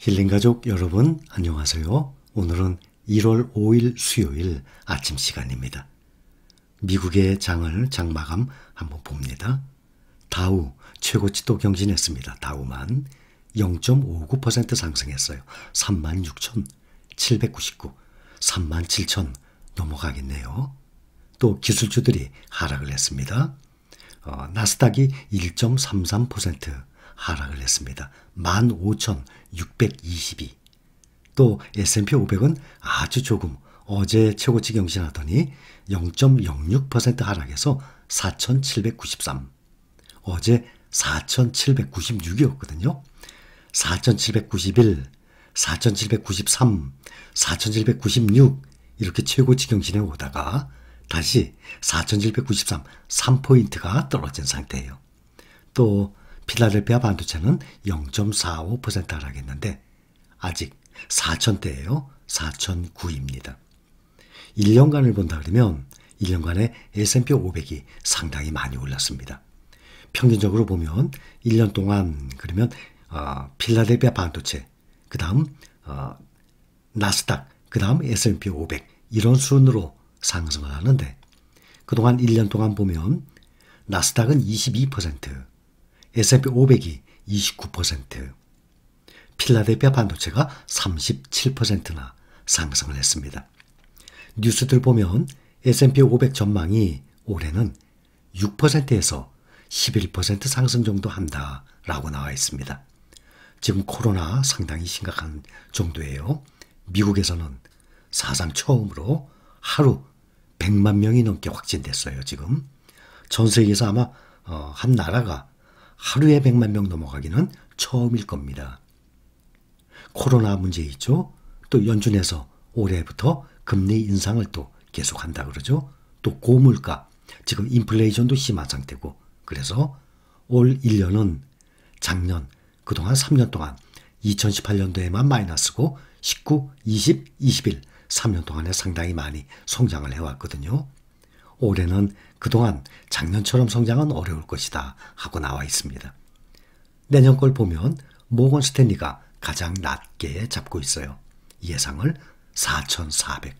힐링가족 여러분, 안녕하세요. 오늘은 1월 5일 수요일 아침 시간입니다. 미국의 장을 장마감 한번 봅니다. 다우 최고치도 경신했습니다. 다우만 0.59% 상승했어요. 36,799, 37,000 넘어가겠네요. 또 기술주들이 하락을 했습니다. 어, 나스닥이 1.33% 하락을 했습니다. 15,622. 또 S&P 500은 아주 조금 어제 최고치 경신하더니 0.06% 하락해서 4,793. 어제 4,796이었거든요. 4,791, 4,793, 4,796 이렇게 최고치 경신에 오다가 다시 4,793 3포인트가 떨어진 상태예요. 또 필라델피아 반도체는 0.45% 하락했는데 아직 4천대예요. 4,009입니다. 1년간을 본다 그러면 1년간에 S&P 500이 상당히 많이 올랐습니다. 평균적으로 보면 1년 동안 그러면 어, 필라델피아 반도체, 그 다음 어, 나스닥, 그 다음 S&P 500 이런 순으로 상승을 하는데 그동안 1년 동안 보면 나스닥은 22%, S&P 500이 29%, 필라델피아 반도체가 37%나 상승을 했습니다. 뉴스들 보면 S&P 500 전망이 올해는 6%에서 11% 상승 정도 한다라고 나와 있습니다. 지금 코로나 상당히 심각한 정도예요. 미국에서는 사상 처음으로 하루 100만 명이 넘게 확진됐어요, 지금. 전 세계에서 아마 어, 한 나라가 하루에 100만 명 넘어가기는 처음일 겁니다. 코로나 문제 있죠? 또 연준에서 올해부터 금리 인상을 또 계속한다 그러죠? 또 고물가, 지금 인플레이션도 심한 상태고 그래서 올 1년은 작년 그동안 3년 동안 2018년도에만 마이너스고 19, 20, 21 3년 동안에 상당히 많이 성장을 해왔거든요. 올해는 그동안 작년처럼 성장은 어려울 것이다 하고 나와 있습니다. 내년 걸 보면 모건 스탠리가 가장 낮게 잡고 있어요. 예상을 4,400.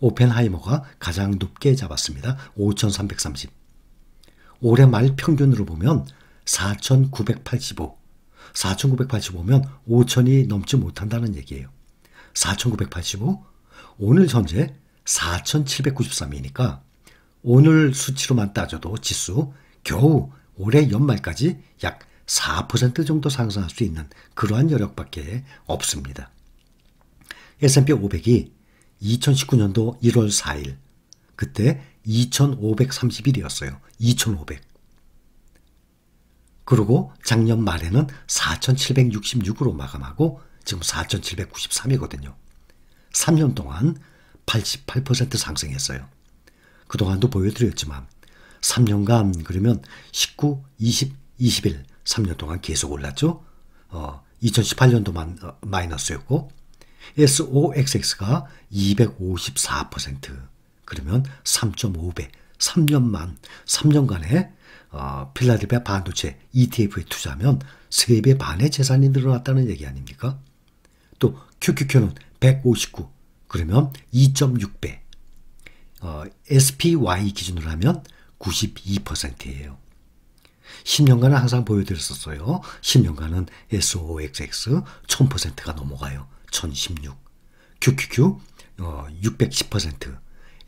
오펜하이머가 가장 높게 잡았습니다. 5,330. 올해 말 평균으로 보면 4,985. 4,985면 5,000이 넘지 못한다는 얘기예요. 4,985. 오늘 현재 4,793이니까 오늘 수치로만 따져도 지수 겨우 올해 연말까지 약 4% 정도 상승할 수 있는 그러한 여력밖에 없습니다. S&P 500이 2019년도 1월 4일 그때 2531이었어요. 2500. 그리고 작년 말에는 4766으로 마감하고 지금 4793이거든요. 3년 동안 88% 상승했어요. 그동안도 보여드렸지만 3년간 그러면 19, 20, 21, 3년 동안 계속 올랐죠. 어, 2018년도만 어, 마이너스였고 SOXX가 254% 그러면 3.5배 3년만 3년간에 어, 필라델피아 반도체 ETF에 투자하면 3배 반의 재산이 늘어났다는 얘기 아닙니까? 또 QQQ는 159 그러면 2.6배 어, SPY 기준으로 하면 92%예요. 10년간은 항상 보여드렸었어요. 10년간은 SOXX 1000%가 넘어가요. 1016. QQQ 어, 610%,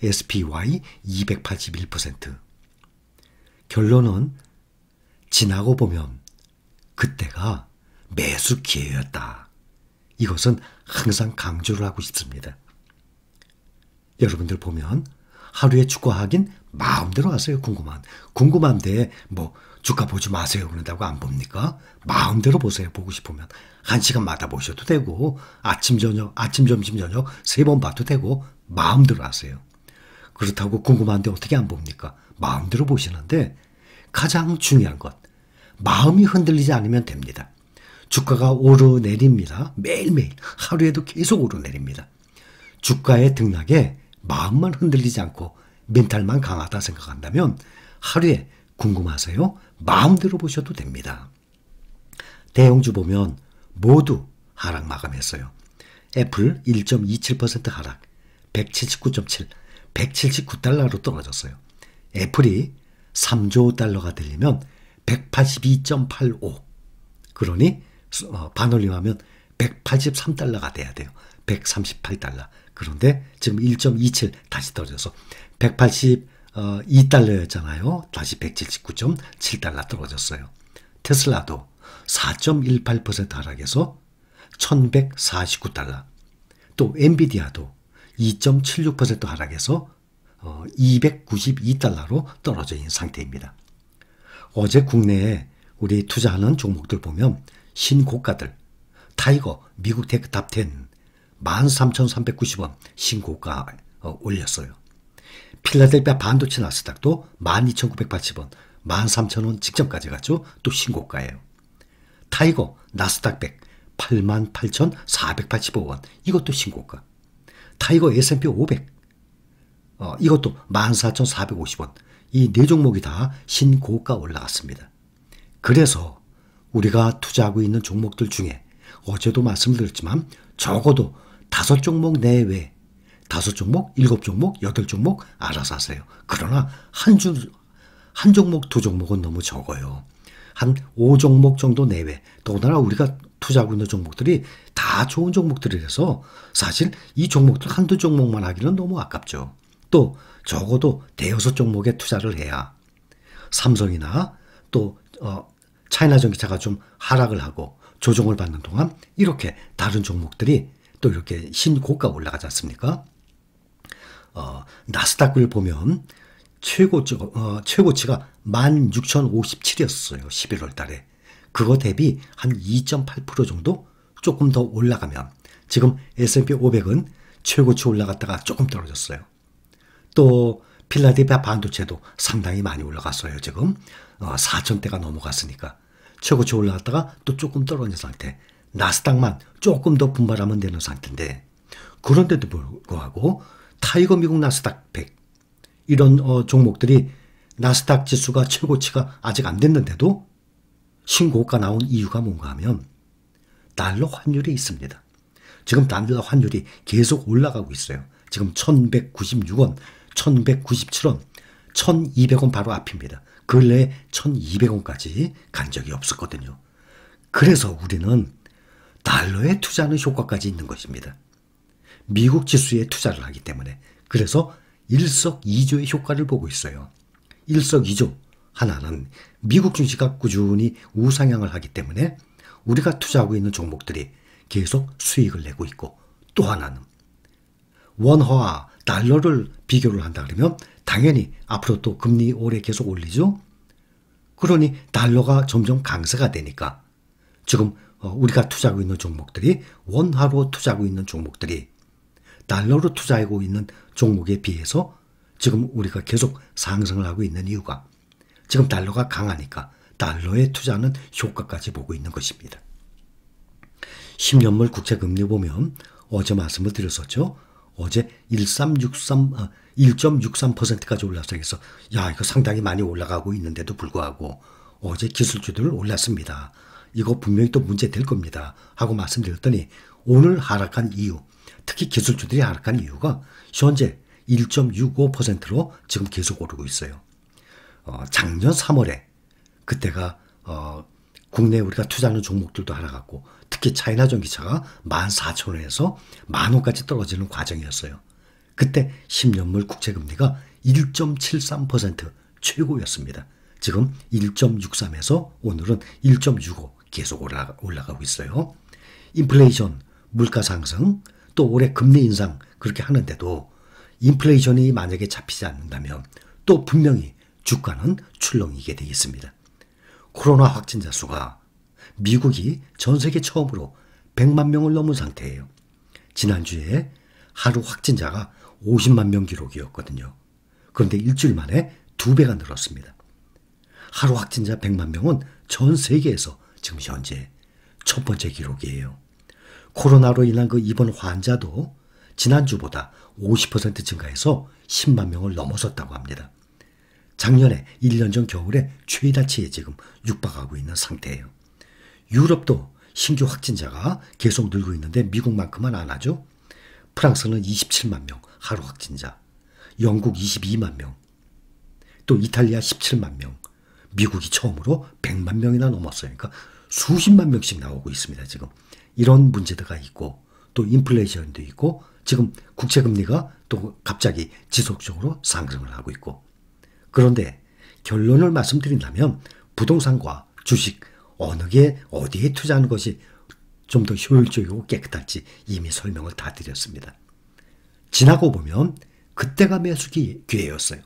SPY 281%. 결론은 지나고 보면 그때가 매수 기회였다. 이것은 항상 강조를 하고 싶습니다. 여러분들 보면 하루에 주가 하긴 마음대로 하세요. 궁금한. 궁금한데 뭐 주가 보지 마세요. 그런다고 안 봅니까? 마음대로 보세요. 보고 싶으면. 한 시간마다 보셔도 되고 아침 저녁 아침 점심 저녁 세 번 봐도 되고 마음대로 하세요. 그렇다고 궁금한데 어떻게 안 봅니까? 마음대로 보시는데 가장 중요한 것 마음이 흔들리지 않으면 됩니다. 주가가 오르내립니다. 매일매일 하루에도 계속 오르내립니다. 주가의 등락에 마음만 흔들리지 않고 멘탈만 강하다 생각한다면 하루에 궁금하세요? 마음대로 보셔도 됩니다. 대형주 보면 모두 하락 마감했어요. 애플 1.27% 하락, 179.7, 179달러로 떨어졌어요. 애플이 3조 달러가 되려면 182.85. 그러니 어, 반올림하면 183달러가 돼야 돼요. 138달러. 그런데 지금 1.27 다시 떨어져서 182달러였잖아요. 어, 다시 179.7달러 떨어졌어요. 테슬라도 4.18% 하락해서 1149달러. 또 엔비디아도 2.76% 하락해서 292달러로 어, 떨어져 있는 상태입니다. 어제 국내에 우리 투자하는 종목들 보면 신고가들, 타이거, 미국 테크 탑텐, 13,390원 신고가 어, 올렸어요. 필라델피아 반도체 나스닥도 12,980원, 13,000원 직전까지 갔죠. 또 신고가예요. 타이거 나스닥 100 88,485원 이것도 신고가. 타이거 S&P 500 어, 이것도 14,450원 이 네 종목이 다 신고가 올라갔습니다. 그래서 우리가 투자하고 있는 종목들 중에 어제도 말씀드렸지만 적어도 다섯 종목 내외, 다섯 종목, 일곱 종목, 여덟 종목 알아서 하세요. 그러나 한 주, 한 종목, 두 종목은 너무 적어요. 한 5종목 정도 내외. 더군다나 우리가 투자하고 있는 종목들이 다 좋은 종목들이라서 사실 이 종목들 한두 종목만 하기는 너무 아깝죠. 또 적어도 대여섯 종목에 투자를 해야 삼성이나 또 어, 차이나 전기차가 좀 하락을 하고 조정을 받는 동안 이렇게 다른 종목들이 또 이렇게 신고가 올라가지 않습니까? 어, 나스닥을 보면 최고치, 어, 최고치가 16,057이었어요. 11월 달에. 그거 대비 한 2.8% 정도 조금 더 올라가면 지금 S&P 500은 최고치 올라갔다가 조금 떨어졌어요. 또 필라델피아 반도체도 상당히 많이 올라갔어요. 지금 어, 4천대가 넘어갔으니까 최고치 올라갔다가 또 조금 떨어진 상태. 나스닥만 조금 더 분발하면 되는 상태인데 그런데도 불구하고 타이거 미국 나스닥 100 이런 어, 종목들이 나스닥 지수가 최고치가 아직 안 됐는데도 신고가 나온 이유가 뭔가 하면 달러 환율이 있습니다. 지금 달러 환율이 계속 올라가고 있어요. 지금 1196원, 1197원, 1200원 바로 앞입니다. 근래에 1200원까지 간 적이 없었거든요. 그래서 우리는 달러에 투자하는 효과까지 있는 것입니다. 미국 지수에 투자를 하기 때문에 그래서 일석이조의 효과를 보고 있어요. 일석이조 하나는 미국 증시가 꾸준히 우상향을 하기 때문에 우리가 투자하고 있는 종목들이 계속 수익을 내고 있고 또 하나는 원화와 달러를 비교를 한다 그러면 당연히 앞으로 또 금리 오래 계속 올리죠. 그러니 달러가 점점 강세가 되니까 지금 어, 우리가 투자하고 있는 종목들이 원화로 투자하고 있는 종목들이 달러로 투자하고 있는 종목에 비해서 지금 우리가 계속 상승을 하고 있는 이유가 지금 달러가 강하니까 달러에 투자하는 효과까지 보고 있는 것입니다. 10년물 국채 금리 보면 어제 말씀을 드렸었죠. 어제 1 6 3까지 올랐어요. 그래서 야 이거 상당히 많이 올라가고 있는데도 불구하고 어제 기술주들 올랐습니다. 이거 분명히 또 문제 될 겁니다. 하고 말씀드렸더니 오늘 하락한 이유, 특히 기술주들이 하락한 이유가 현재 1.65%로 지금 계속 오르고 있어요. 어, 작년 3월에 그때가 어, 국내 우리가 투자하는 종목들도 하락하고 특히 차이나 전기차가 14,000원에서 만원까지 떨어지는 과정이었어요. 그때 10년물 국채금리가 1.73% 최고였습니다. 지금 1.63에서 오늘은 1.65 계속 올라, 가고 있어요. 인플레이션, 물가 상승, 또 올해 금리 인상 그렇게 하는데도 인플레이션이 만약에 잡히지 않는다면 또 분명히 주가는 출렁이게 되겠습니다 코로나 확진자 수가 미국이 전 세계 처음으로 100만 명을 넘은 상태예요. 지난주에 하루 확진자가 50만 명 기록이었거든요. 그런데 일주일 만에 두 배가 늘었습니다. 하루 확진자 100만 명은 전 세계에서 지금 현재 첫 번째 기록이에요. 코로나로 인한 그 입원 환자도 지난주보다 50% 증가해서 10만 명을 넘어섰다고 합니다. 작년에 1년 전 겨울에 최다치에 지금 육박하고 있는 상태예요. 유럽도 신규 확진자가 계속 늘고 있는데 미국만큼은 안 하죠. 프랑스는 27만 명 하루 확진자, 영국 22만 명, 또 이탈리아 17만 명, 미국이 처음으로 100만 명이나 넘었어요. 그러니까 수십만 명씩 나오고 있습니다. 지금 이런 문제가 있고 또 인플레이션도 있고 지금 국채 금리가 또 갑자기 지속적으로 상승을 하고 있고 그런데 결론을 말씀드린다면 부동산과 주식 어느 게 어디에 투자하는 것이 좀 더 효율적이고 깨끗할지 이미 설명을 다 드렸습니다. 지나고 보면 그때가 매수기 기회였어요.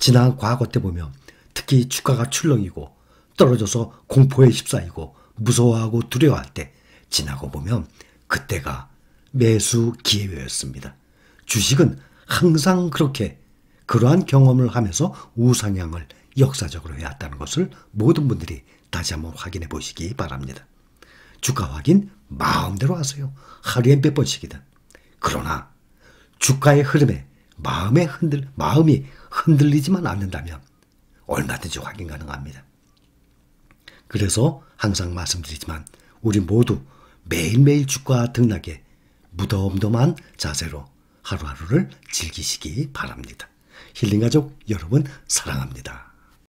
지난 과거 때 보면 특히 주가가 출렁이고 떨어져서 공포에 휩싸이고 무서워하고 두려워할 때 지나고 보면 그때가 매수 기회였습니다. 주식은 항상 그렇게 그러한 경험을 하면서 우상향을 역사적으로 해왔다는 것을 모든 분들이 다시 한번 확인해 보시기 바랍니다. 주가 확인 마음대로 하세요. 하루에 몇 번씩이든. 그러나 주가의 흐름에 마음의 흔들, 마음이 흔들리지만 않는다면 얼마든지 확인 가능합니다. 그래서 항상 말씀드리지만 우리 모두 매일매일 주가 등락에 무덤덤한 자세로 하루하루를 즐기시기 바랍니다. 힐링가족 여러분 사랑합니다.